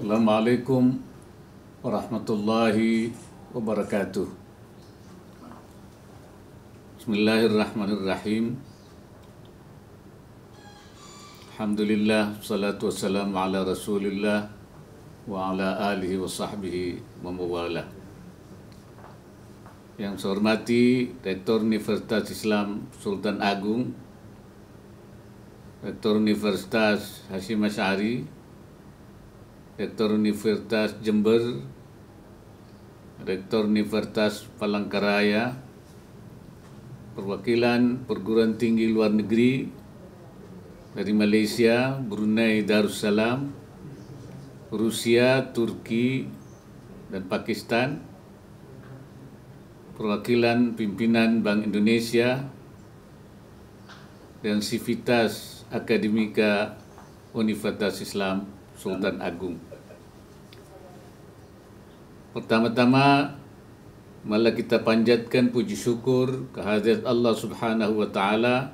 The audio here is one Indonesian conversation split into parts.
Assalamualaikum warahmatullahi wabarakatuh. Bismillahirrahmanirrahim. Alhamdulillah, salatu wassalamu ala rasulillah wa ala alihi wa sahbihi wa Yang saya hormati Rektor Universitas Islam Sultan Agung, Rektor Universitas Hashim Asyari, Rektor Universitas Jember, Rektor Universitas Palangkaraya, perwakilan perguruan tinggi luar negeri dari Malaysia, Brunei Darussalam, Rusia, Turki, dan Pakistan, perwakilan pimpinan Bank Indonesia, dan Sivitas Akademika Universitas Islam Sultan Agung. Pertama-tama malah kita panjatkan puji syukur kehadirat Allah subhanahu wa ta'ala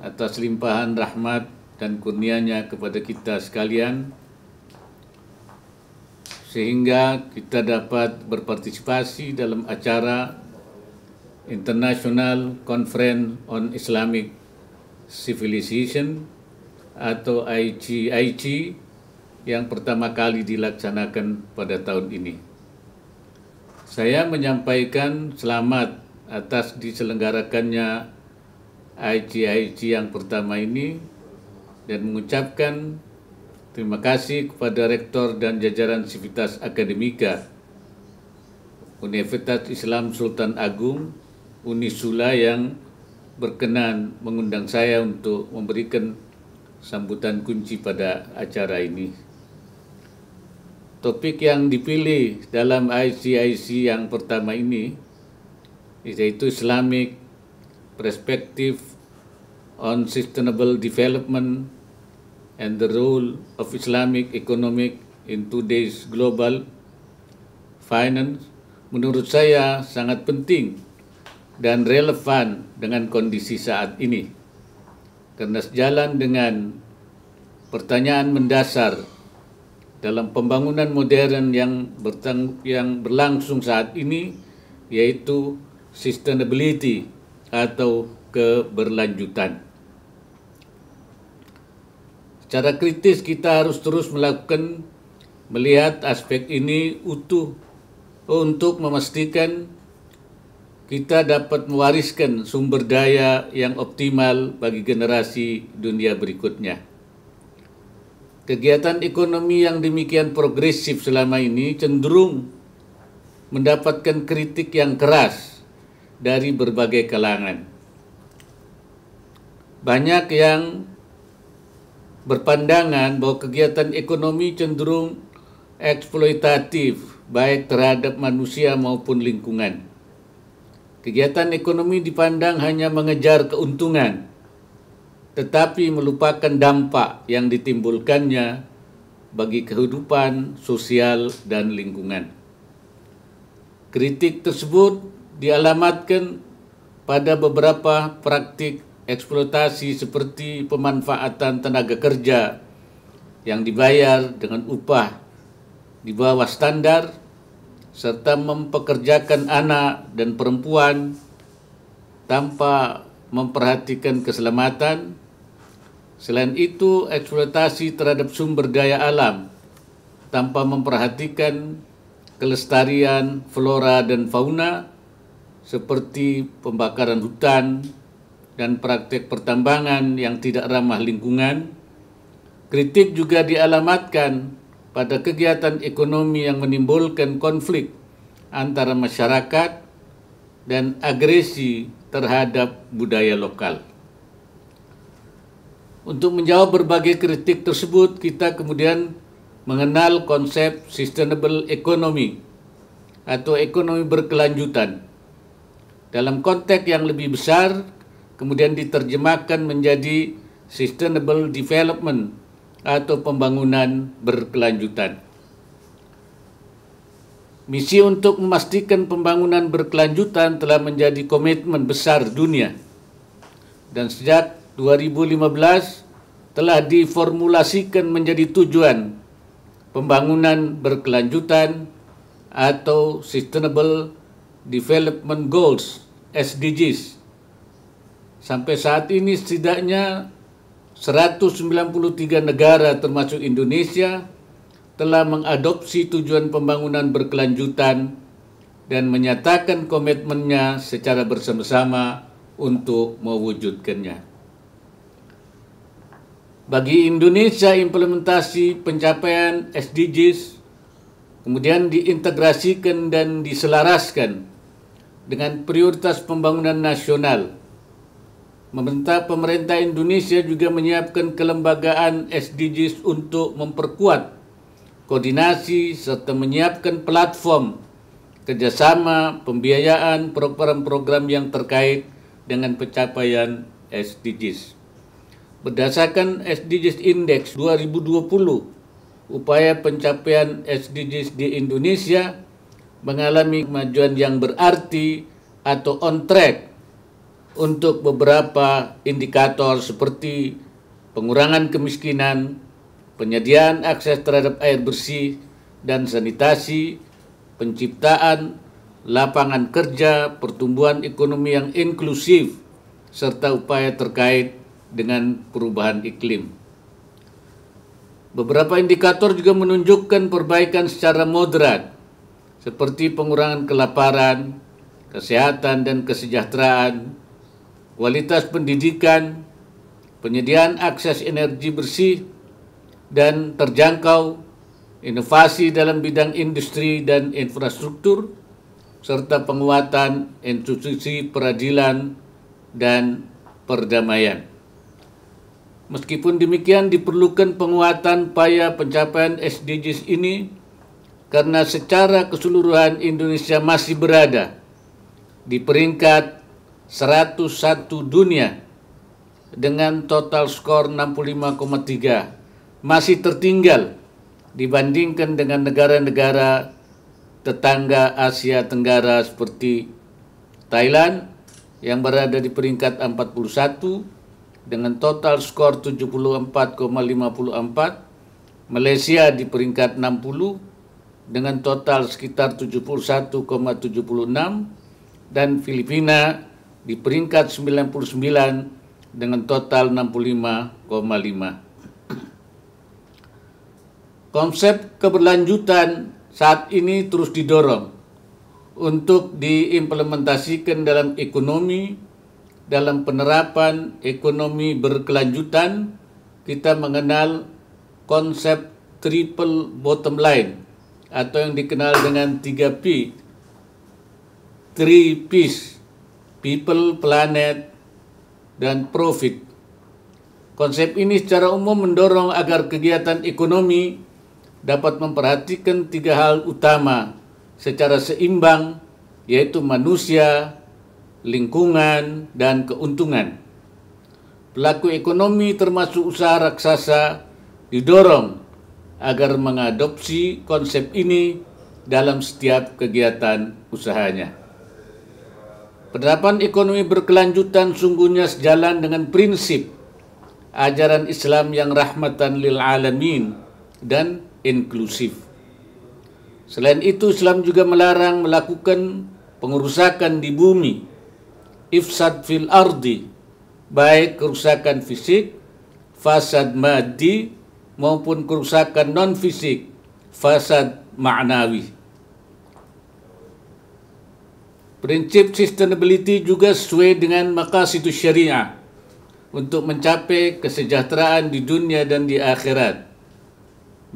Atas limpahan rahmat dan kurnianya kepada kita sekalian Sehingga kita dapat berpartisipasi dalam acara International Conference on Islamic Civilization atau ICIC yang pertama kali dilaksanakan pada tahun ini. Saya menyampaikan selamat atas diselenggarakannya IGIG yang pertama ini dan mengucapkan terima kasih kepada Rektor dan jajaran Sivitas Akademika Universitas Islam Sultan Agung Unisula yang berkenan mengundang saya untuk memberikan sambutan kunci pada acara ini. Topik yang dipilih dalam ICIC yang pertama ini yaitu Islamic Perspective on Sustainable Development and the Role of Islamic Economic in Today's Global Finance menurut saya sangat penting dan relevan dengan kondisi saat ini. Karena sejalan dengan pertanyaan mendasar dalam pembangunan modern yang yang berlangsung saat ini yaitu sustainability atau keberlanjutan. Secara kritis kita harus terus melakukan melihat aspek ini utuh untuk memastikan kita dapat mewariskan sumber daya yang optimal bagi generasi dunia berikutnya. Kegiatan ekonomi yang demikian progresif selama ini cenderung mendapatkan kritik yang keras dari berbagai kalangan. Banyak yang berpandangan bahwa kegiatan ekonomi cenderung eksploitatif baik terhadap manusia maupun lingkungan. Kegiatan ekonomi dipandang hanya mengejar keuntungan tetapi melupakan dampak yang ditimbulkannya bagi kehidupan sosial dan lingkungan. Kritik tersebut dialamatkan pada beberapa praktik eksploitasi seperti pemanfaatan tenaga kerja yang dibayar dengan upah di bawah standar serta mempekerjakan anak dan perempuan tanpa memperhatikan keselamatan Selain itu, eksploitasi terhadap sumber daya alam tanpa memperhatikan kelestarian flora dan fauna seperti pembakaran hutan dan praktek pertambangan yang tidak ramah lingkungan. Kritik juga dialamatkan pada kegiatan ekonomi yang menimbulkan konflik antara masyarakat dan agresi terhadap budaya lokal. Untuk menjawab berbagai kritik tersebut, kita kemudian mengenal konsep sustainable economy atau ekonomi berkelanjutan. Dalam konteks yang lebih besar, kemudian diterjemahkan menjadi sustainable development atau pembangunan berkelanjutan. Misi untuk memastikan pembangunan berkelanjutan telah menjadi komitmen besar dunia. Dan sejak 2015 telah diformulasikan menjadi tujuan pembangunan berkelanjutan atau Sustainable Development Goals SDGs. Sampai saat ini setidaknya 193 negara termasuk Indonesia telah mengadopsi tujuan pembangunan berkelanjutan dan menyatakan komitmennya secara bersama-sama untuk mewujudkannya bagi Indonesia implementasi pencapaian SDGs kemudian diintegrasikan dan diselaraskan dengan prioritas pembangunan nasional. Pemerintah pemerintah Indonesia juga menyiapkan kelembagaan SDGs untuk memperkuat koordinasi serta menyiapkan platform kerjasama pembiayaan program-program yang terkait dengan pencapaian SDGs. Berdasarkan SDGs Index 2020, upaya pencapaian SDGs di Indonesia mengalami kemajuan yang berarti atau on track untuk beberapa indikator seperti pengurangan kemiskinan, penyediaan akses terhadap air bersih dan sanitasi, penciptaan lapangan kerja, pertumbuhan ekonomi yang inklusif, serta upaya terkait dengan perubahan iklim. Beberapa indikator juga menunjukkan perbaikan secara moderat, seperti pengurangan kelaparan, kesehatan dan kesejahteraan, kualitas pendidikan, penyediaan akses energi bersih dan terjangkau, inovasi dalam bidang industri dan infrastruktur, serta penguatan institusi peradilan dan perdamaian. Meskipun demikian diperlukan penguatan upaya pencapaian SDGs ini karena secara keseluruhan Indonesia masih berada di peringkat 101 dunia dengan total skor 65,3 masih tertinggal dibandingkan dengan negara-negara tetangga Asia Tenggara seperti Thailand yang berada di peringkat 41 dengan total skor 74,54. Malaysia di peringkat 60 dengan total sekitar 71,76 dan Filipina di peringkat 99 dengan total 65,5. Konsep keberlanjutan saat ini terus didorong untuk diimplementasikan dalam ekonomi, dalam penerapan ekonomi berkelanjutan, kita mengenal konsep triple bottom line atau yang dikenal dengan 3P. Three P's, People, Planet, dan Profit. Konsep ini secara umum mendorong agar kegiatan ekonomi dapat memperhatikan tiga hal utama secara seimbang, yaitu manusia, lingkungan, dan keuntungan. Pelaku ekonomi termasuk usaha raksasa didorong agar mengadopsi konsep ini dalam setiap kegiatan usahanya. Penerapan ekonomi berkelanjutan sungguhnya sejalan dengan prinsip ajaran Islam yang rahmatan lil alamin dan inklusif. Selain itu, Islam juga melarang melakukan pengurusakan di bumi ifsad fil ardi baik kerusakan fisik fasad madi maupun kerusakan non fisik fasad maknawi prinsip sustainability juga sesuai dengan makasidu syariah untuk mencapai kesejahteraan di dunia dan di akhirat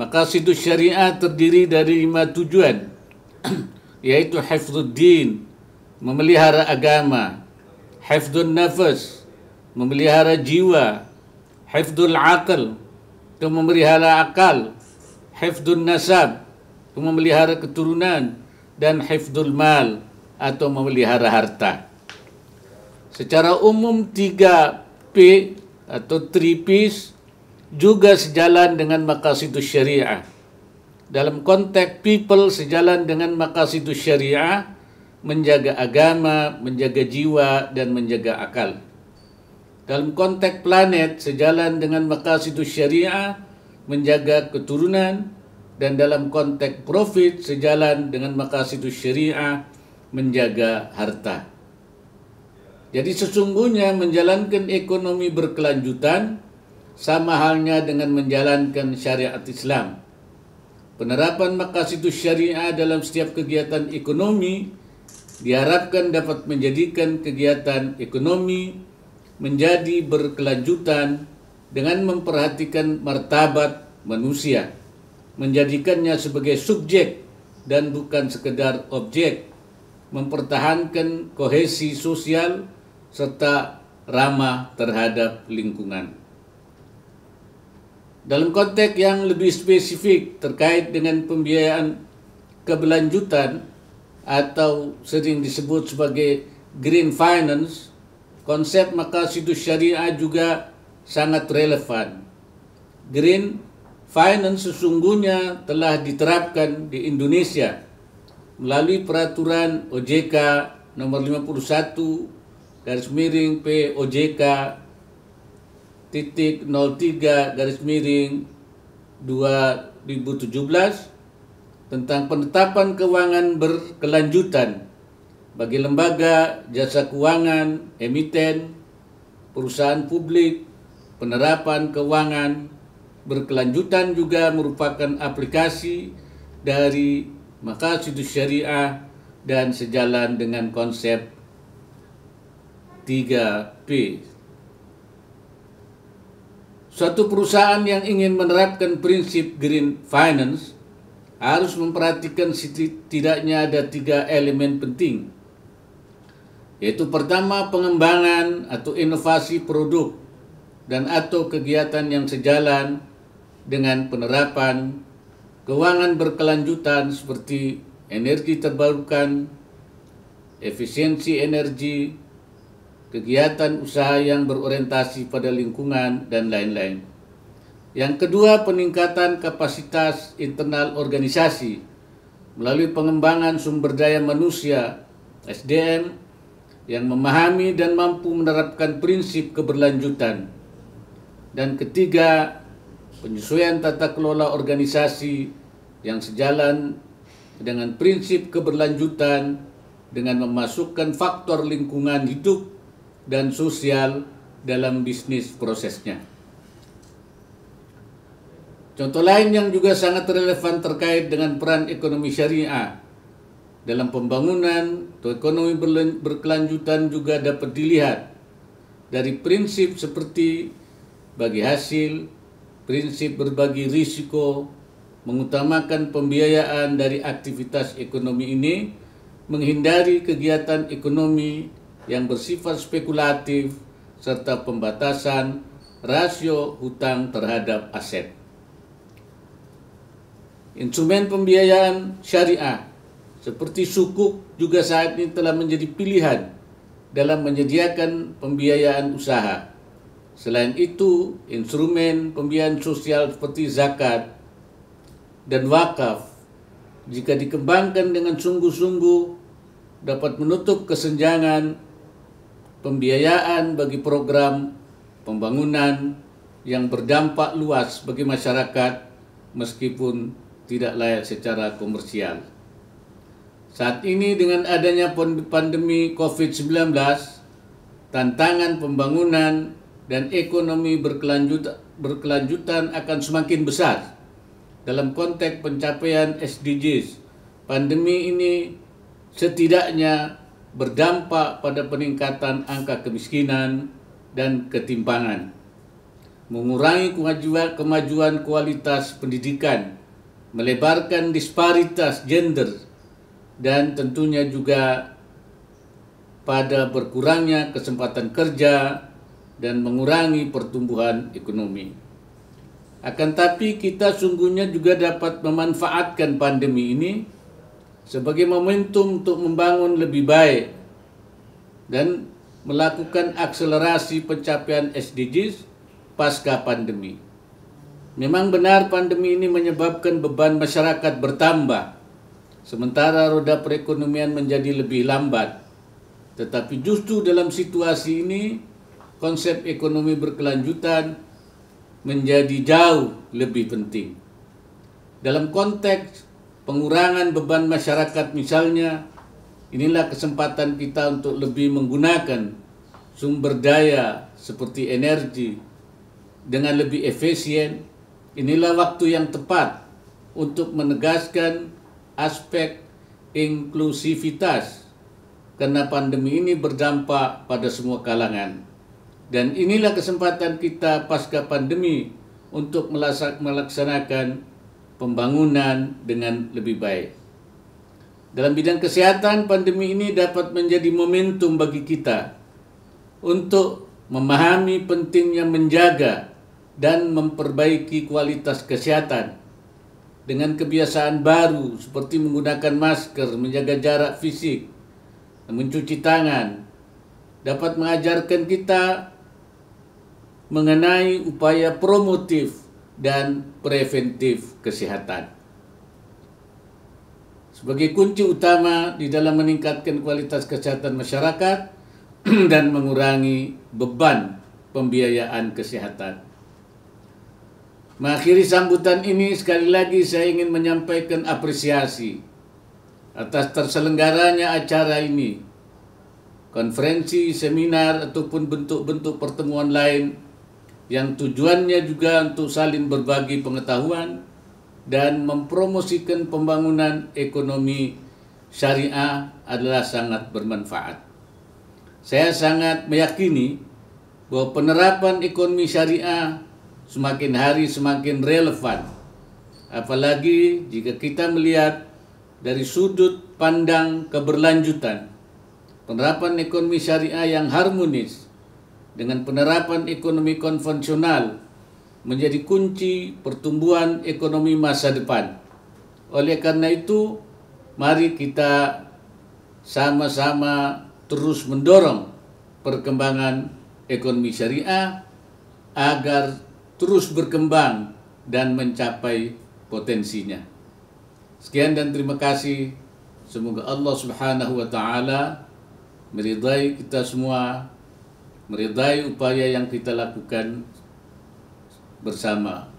makasidu syariah terdiri dari lima tujuan yaitu hifzuddin memelihara agama hifdun nafas, memelihara jiwa, hifdul akal, itu memelihara akal, hifdun nasab, itu memelihara keturunan, dan hifdul mal, atau memelihara harta. Secara umum 3P atau 3 p juga sejalan dengan makasidu syariah. Dalam konteks people sejalan dengan makasidu syariah, menjaga agama, menjaga jiwa, dan menjaga akal. Dalam konteks planet, sejalan dengan makasidu syariah, menjaga keturunan, dan dalam konteks profit, sejalan dengan makasidu syariah, menjaga harta. Jadi sesungguhnya menjalankan ekonomi berkelanjutan sama halnya dengan menjalankan syariat Islam. Penerapan makasidu syariah dalam setiap kegiatan ekonomi diharapkan dapat menjadikan kegiatan ekonomi menjadi berkelanjutan dengan memperhatikan martabat manusia, menjadikannya sebagai subjek dan bukan sekedar objek, mempertahankan kohesi sosial serta ramah terhadap lingkungan. Dalam konteks yang lebih spesifik terkait dengan pembiayaan keberlanjutan, atau sering disebut sebagai green finance, konsep makasidu syariah juga sangat relevan. Green finance sesungguhnya telah diterapkan di Indonesia melalui peraturan OJK nomor 51 garis miring POJK titik 03 garis miring 2017 tentang penetapan keuangan berkelanjutan bagi lembaga jasa keuangan, emiten, perusahaan publik, penerapan keuangan berkelanjutan juga merupakan aplikasi dari makasidu syariah dan sejalan dengan konsep 3P. Suatu perusahaan yang ingin menerapkan prinsip green finance harus memperhatikan setidaknya ada tiga elemen penting, yaitu pertama pengembangan atau inovasi produk dan atau kegiatan yang sejalan dengan penerapan keuangan berkelanjutan seperti energi terbarukan, efisiensi energi, kegiatan usaha yang berorientasi pada lingkungan, dan lain-lain. Yang kedua, peningkatan kapasitas internal organisasi melalui pengembangan sumber daya manusia (SDM) yang memahami dan mampu menerapkan prinsip keberlanjutan. Dan ketiga, penyesuaian tata kelola organisasi yang sejalan dengan prinsip keberlanjutan dengan memasukkan faktor lingkungan hidup dan sosial dalam bisnis prosesnya. Contoh lain yang juga sangat relevan terkait dengan peran ekonomi syariah dalam pembangunan atau ekonomi berkelanjutan juga dapat dilihat dari prinsip seperti bagi hasil, prinsip berbagi risiko, mengutamakan pembiayaan dari aktivitas ekonomi ini, menghindari kegiatan ekonomi yang bersifat spekulatif serta pembatasan rasio hutang terhadap aset. Instrumen pembiayaan syariah seperti sukuk juga saat ini telah menjadi pilihan dalam menyediakan pembiayaan usaha. Selain itu, instrumen pembiayaan sosial seperti zakat dan wakaf jika dikembangkan dengan sungguh-sungguh dapat menutup kesenjangan pembiayaan bagi program pembangunan yang berdampak luas bagi masyarakat meskipun tidak layak secara komersial. Saat ini dengan adanya pandemi COVID-19, tantangan pembangunan dan ekonomi berkelanjutan, akan semakin besar. Dalam konteks pencapaian SDGs, pandemi ini setidaknya berdampak pada peningkatan angka kemiskinan dan ketimpangan, mengurangi kemajuan kualitas pendidikan, melebarkan disparitas gender dan tentunya juga pada berkurangnya kesempatan kerja dan mengurangi pertumbuhan ekonomi. Akan tapi kita sungguhnya juga dapat memanfaatkan pandemi ini sebagai momentum untuk membangun lebih baik dan melakukan akselerasi pencapaian SDGs pasca pandemi. Memang benar pandemi ini menyebabkan beban masyarakat bertambah, sementara roda perekonomian menjadi lebih lambat. Tetapi justru dalam situasi ini, konsep ekonomi berkelanjutan menjadi jauh lebih penting. Dalam konteks pengurangan beban masyarakat misalnya, inilah kesempatan kita untuk lebih menggunakan sumber daya seperti energi dengan lebih efisien Inilah waktu yang tepat untuk menegaskan aspek inklusivitas karena pandemi ini berdampak pada semua kalangan. Dan inilah kesempatan kita pasca pandemi untuk melaksanakan pembangunan dengan lebih baik. Dalam bidang kesehatan, pandemi ini dapat menjadi momentum bagi kita untuk memahami pentingnya menjaga dan memperbaiki kualitas kesehatan dengan kebiasaan baru seperti menggunakan masker, menjaga jarak fisik, mencuci tangan, dapat mengajarkan kita mengenai upaya promotif dan preventif kesehatan. Sebagai kunci utama di dalam meningkatkan kualitas kesehatan masyarakat dan mengurangi beban pembiayaan kesehatan. Mengakhiri sambutan ini sekali lagi saya ingin menyampaikan apresiasi atas terselenggaranya acara ini. Konferensi, seminar, ataupun bentuk-bentuk pertemuan lain yang tujuannya juga untuk saling berbagi pengetahuan dan mempromosikan pembangunan ekonomi syariah adalah sangat bermanfaat. Saya sangat meyakini bahwa penerapan ekonomi syariah semakin hari semakin relevan. Apalagi jika kita melihat dari sudut pandang keberlanjutan penerapan ekonomi syariah yang harmonis dengan penerapan ekonomi konvensional menjadi kunci pertumbuhan ekonomi masa depan. Oleh karena itu, mari kita sama-sama terus mendorong perkembangan ekonomi syariah agar terus berkembang dan mencapai potensinya. Sekian dan terima kasih. Semoga Allah Subhanahu wa taala meridai kita semua, meridai upaya yang kita lakukan bersama.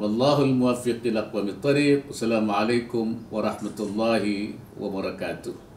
Wallahul muwaffiq ila aqwamit thariq. Wassalamualaikum warahmatullahi wabarakatuh.